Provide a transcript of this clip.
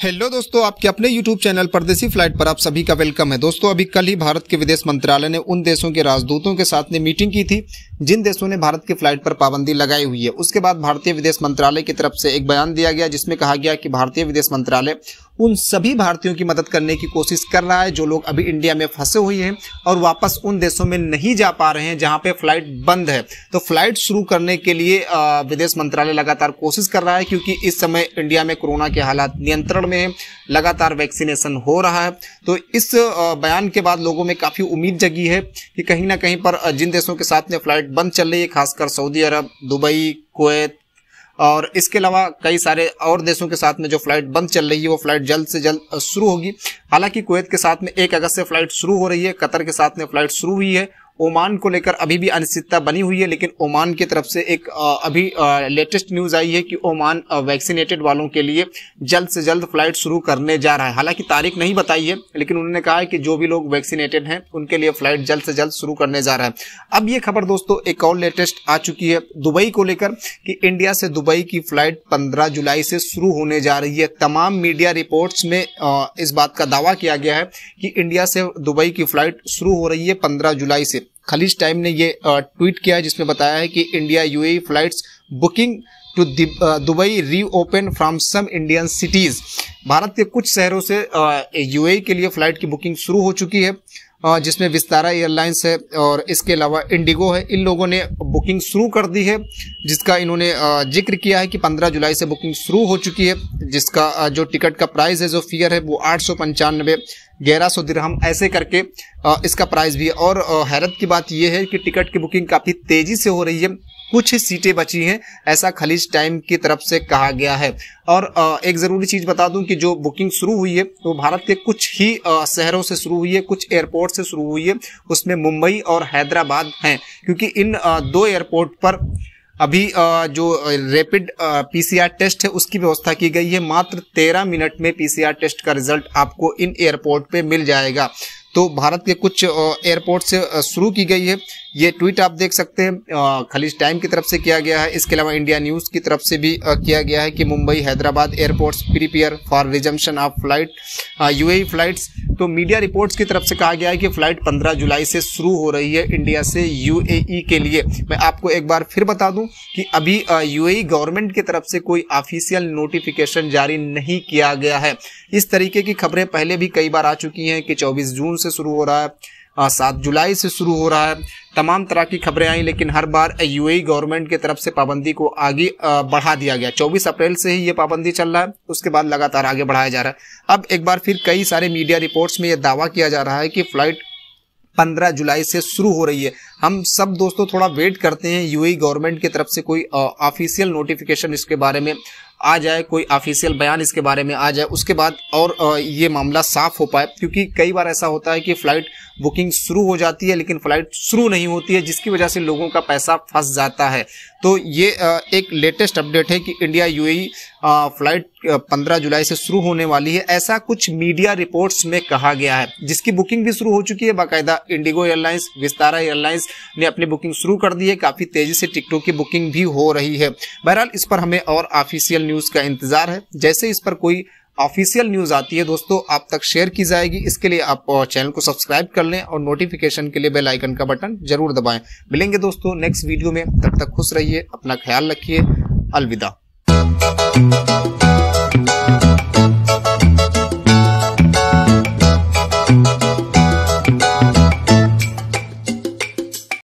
hello दोस्तों आपके अपने यूट्यूब चैनल परदेसी फ्लाइट पर आप सभी का वेलकम है दोस्तों अभी कल ही भारत के विदेश मंत्रालय ने उन देशों के राजदूतों के साथ ने मीटिंग की थी जिन देशों ने भारत की फ्लाइट पर पाबंदी लगाई हुई है उसके बाद भारतीय विदेश मंत्रालय की तरफ से एक बयान दिया गया जिसमें कहा गया कि भारतीय विदेश मंत्रालय उन सभी भारतीयों की मदद करने की कोशिश कर रहा है जो लोग अभी इंडिया में फंसे हुए हैं और वापस उन देशों में नहीं जा पा रहे हैं जहां पे फ्लाइट बंद है तो फ्लाइट शुरू करने के लिए विदेश मंत्रालय लगातार कोशिश कर रहा है क्योंकि इस समय इंडिया में कोरोना के हालात नियंत्रण में है लगातार वैक्सीनेशन हो रहा है तो इस बयान के बाद लोगों में काफ़ी उम्मीद जगी है कि कहीं ना कहीं पर जिन देशों के साथ में फ्लाइट बंद चल रही है खासकर सऊदी अरब दुबई कुवैत और इसके अलावा कई सारे और देशों के साथ में जो फ्लाइट बंद चल रही है वो फ्लाइट जल्द से जल्द शुरू होगी हालांकि कुवैत के साथ में एक अगस्त से फ्लाइट शुरू हो रही है कतर के साथ में फ्लाइट शुरू हुई है ओमान को लेकर अभी भी अनिश्चितता बनी हुई है लेकिन ओमान की तरफ से एक अभी लेटेस्ट न्यूज़ आई है कि ओमान वैक्सीनेटेड वालों के लिए जल्द से जल्द फ्लाइट शुरू करने जा रहा है हालांकि तारीख नहीं बताई है लेकिन उन्होंने कहा है कि जो भी लोग वैक्सीनेटेड हैं उनके लिए फ्लाइट जल्द से जल्द शुरू करने जा रहा है अब ये खबर दोस्तों एक और लेटेस्ट आ चुकी है दुबई को लेकर कि इंडिया से दुबई की फ्लाइट पंद्रह जुलाई से शुरू होने जा रही है तमाम मीडिया रिपोर्ट्स में इस बात का दावा किया गया है कि इंडिया से दुबई की फ्लाइट शुरू हो रही है पंद्रह जुलाई से खलीज टाइम ने ये ट्वीट किया है जिसमें बताया है कि India UAE flights booking to Dubai reopen from some Indian cities Bharat के कुछ शहरों से यूएई के लिए फ़्लाइट की बुकिंग शुरू हो चुकी है जिसमें विस्तारा एयरलाइंस है और इसके अलावा इंडिगो है इन लोगों ने बुकिंग शुरू कर दी है जिसका इन्होंने जिक्र किया है कि 15 जुलाई से बुकिंग शुरू हो चुकी है जिसका जो टिकट का प्राइस है जो फियर है वो आठ ग्यारह सौ दिरहम ऐसे करके इसका प्राइस भी है और हैरत की बात यह है कि टिकट की बुकिंग काफ़ी तेज़ी से हो रही है कुछ सीटें बची हैं ऐसा खलीज टाइम की तरफ से कहा गया है और एक ज़रूरी चीज़ बता दूं कि जो बुकिंग शुरू हुई है वो तो भारत के कुछ ही शहरों से शुरू हुई है कुछ एयरपोर्ट से शुरू हुई है उसमें मुंबई और हैदराबाद हैं क्योंकि इन दो एयरपोर्ट पर अभी जो रैपिड पीसीआर टेस्ट है उसकी व्यवस्था की गई है मात्र तेरह मिनट में पीसीआर टेस्ट का रिजल्ट आपको इन एयरपोर्ट पे मिल जाएगा तो भारत के कुछ एयरपोर्ट से शुरू की गई है ये ट्वीट आप देख सकते हैं खलीज टाइम की तरफ से किया गया है इसके अलावा इंडिया न्यूज की तरफ से भी किया गया है कि Mumbai Hyderabad airports prepare for resumption of flight UAE flights तो मीडिया रिपोर्ट्स की तरफ से कहा गया है कि फ्लाइट 15 जुलाई से शुरू हो रही है इंडिया से यूएई के लिए मैं आपको एक बार फिर बता दूं कि अभी यूएई गवर्नमेंट की तरफ से कोई ऑफिशियल नोटिफिकेशन जारी नहीं किया गया है इस तरीके की खबरें पहले भी कई बार आ चुकी हैं कि 24 जून से शुरू हो रहा है सात जुलाई से शुरू हो रहा है तमाम तरह की खबरें आई लेकिन हर बार यूएई गवर्नमेंट की तरफ से पाबंदी को आगे बढ़ा दिया गया 24 अप्रैल से ही ये पाबंदी चल रहा है उसके बाद लगातार आगे बढ़ाया जा रहा है अब एक बार फिर कई सारे मीडिया रिपोर्ट्स में यह दावा किया जा रहा है कि फ्लाइट 15 जुलाई से शुरू हो रही है हम सब दोस्तों थोड़ा वेट करते हैं यूएई गवर्नमेंट की तरफ से कोई ऑफिशियल नोटिफिकेशन इसके बारे में आ जाए कोई ऑफिशियल बयान इसके बारे में आ जाए उसके बाद और ये मामला साफ हो पाए क्योंकि कई बार ऐसा होता है कि फ्लाइट बुकिंग शुरू हो जाती है लेकिन फ्लाइट शुरू नहीं होती है जिसकी वजह से लोगों का पैसा फंस जाता है तो ये एक लेटेस्ट अपडेट है कि इंडिया यू फ्लाइट 15 जुलाई से शुरू होने वाली है ऐसा कुछ मीडिया रिपोर्ट्स में कहा गया है जिसकी बुकिंग भी शुरू हो चुकी है बाकायदा इंडिगो एयरलाइंस विस्तारा एयरलाइंस ने अपनी बुकिंग शुरू कर दी है काफ़ी तेज़ी से टिकटों की बुकिंग भी हो रही है बहरहाल इस पर हमें और ऑफिशियल न्यूज का इंतजार है जैसे इस पर कोई ऑफिशियल न्यूज आती है दोस्तों आप तक शेयर की जाएगी इसके लिए आप चैनल को सब्सक्राइब कर लें और नोटिफिकेशन के लिए बेल आइकन का बटन जरूर दबाएं मिलेंगे दोस्तों नेक्स्ट वीडियो में तब तक खुश रहिए अपना ख्याल रखिए अलविदा